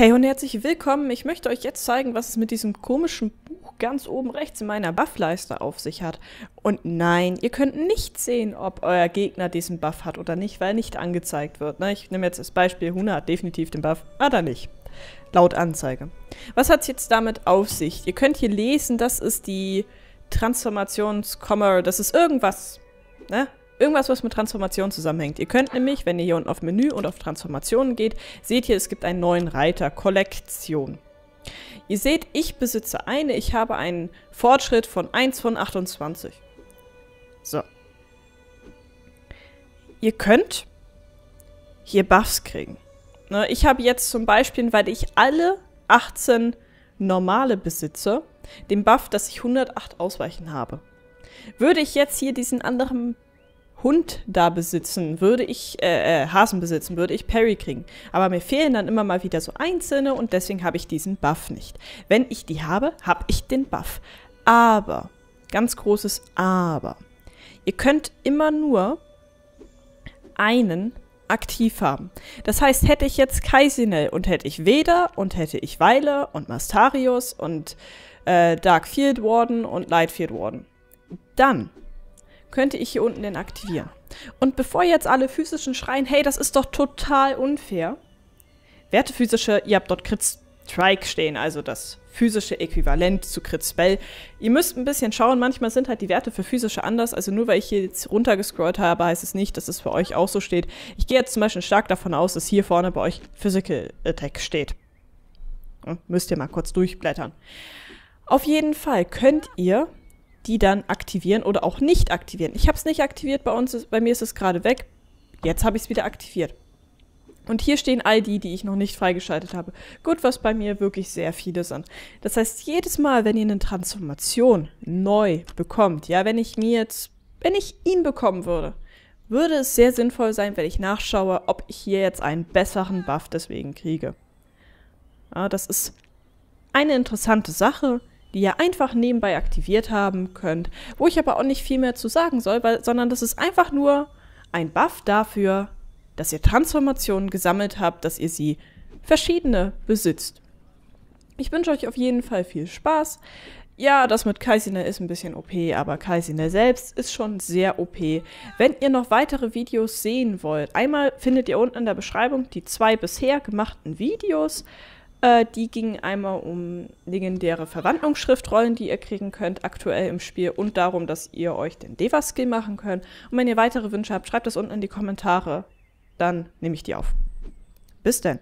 Hey und herzlich willkommen. Ich möchte euch jetzt zeigen, was es mit diesem komischen Buch ganz oben rechts in meiner Buffleiste auf sich hat. Und nein, ihr könnt nicht sehen, ob euer Gegner diesen Buff hat oder nicht, weil nicht angezeigt wird. Ne? Ich nehme jetzt das Beispiel, Huna hat definitiv den Buff, hat er nicht. Laut Anzeige. Was hat es jetzt damit auf sich? Ihr könnt hier lesen, das ist die Transformations-Kommer, das ist irgendwas. Ne? Irgendwas, was mit Transformation zusammenhängt. Ihr könnt nämlich, wenn ihr hier unten auf Menü und auf Transformationen geht, seht ihr, es gibt einen neuen Reiter, Kollektion. Ihr seht, ich besitze eine, ich habe einen Fortschritt von 1 von 28. So. Ihr könnt hier Buffs kriegen. Ne, ich habe jetzt zum Beispiel, weil ich alle 18 normale besitze, den Buff, dass ich 108 Ausweichen habe. Würde ich jetzt hier diesen anderen Hund da besitzen, würde ich, äh, äh, Hasen besitzen, würde ich Perry kriegen. Aber mir fehlen dann immer mal wieder so einzelne und deswegen habe ich diesen Buff nicht. Wenn ich die habe, habe ich den Buff. Aber, ganz großes Aber, ihr könnt immer nur einen aktiv haben. Das heißt, hätte ich jetzt Kaisinel und hätte ich Veda und hätte ich Weile und Mastarius und äh, Dark Field Warden und Light Field Warden, dann könnte ich hier unten den aktivieren. Und bevor jetzt alle physischen schreien, hey, das ist doch total unfair. Werte physische, ihr habt dort Crit Strike stehen, also das physische Äquivalent zu Crit Spell. Ihr müsst ein bisschen schauen, manchmal sind halt die Werte für physische anders. Also nur weil ich hier jetzt runtergescrollt habe, heißt es nicht, dass es für euch auch so steht. Ich gehe jetzt zum Beispiel stark davon aus, dass hier vorne bei euch Physical Attack steht. Hm, müsst ihr mal kurz durchblättern. Auf jeden Fall könnt ihr die dann aktivieren oder auch nicht aktivieren. Ich habe es nicht aktiviert, bei uns ist, bei mir ist es gerade weg. Jetzt habe ich es wieder aktiviert. Und hier stehen all die, die ich noch nicht freigeschaltet habe. Gut, was bei mir wirklich sehr viele sind. Das heißt, jedes Mal, wenn ihr eine Transformation neu bekommt, ja, wenn ich mir jetzt, wenn ich ihn bekommen würde, würde es sehr sinnvoll sein, wenn ich nachschaue, ob ich hier jetzt einen besseren Buff deswegen kriege. Ja, das ist eine interessante Sache, die ihr einfach nebenbei aktiviert haben könnt, wo ich aber auch nicht viel mehr zu sagen soll, weil, sondern das ist einfach nur ein Buff dafür, dass ihr Transformationen gesammelt habt, dass ihr sie verschiedene besitzt. Ich wünsche euch auf jeden Fall viel Spaß. Ja, das mit Kaisine ist ein bisschen OP, aber Kaisine selbst ist schon sehr OP. Wenn ihr noch weitere Videos sehen wollt, einmal findet ihr unten in der Beschreibung die zwei bisher gemachten Videos. Äh, die gingen einmal um legendäre Verwandlungsschriftrollen, die ihr kriegen könnt aktuell im Spiel und darum, dass ihr euch den Deva-Skill machen könnt. Und wenn ihr weitere Wünsche habt, schreibt das unten in die Kommentare. Dann nehme ich die auf. Bis denn.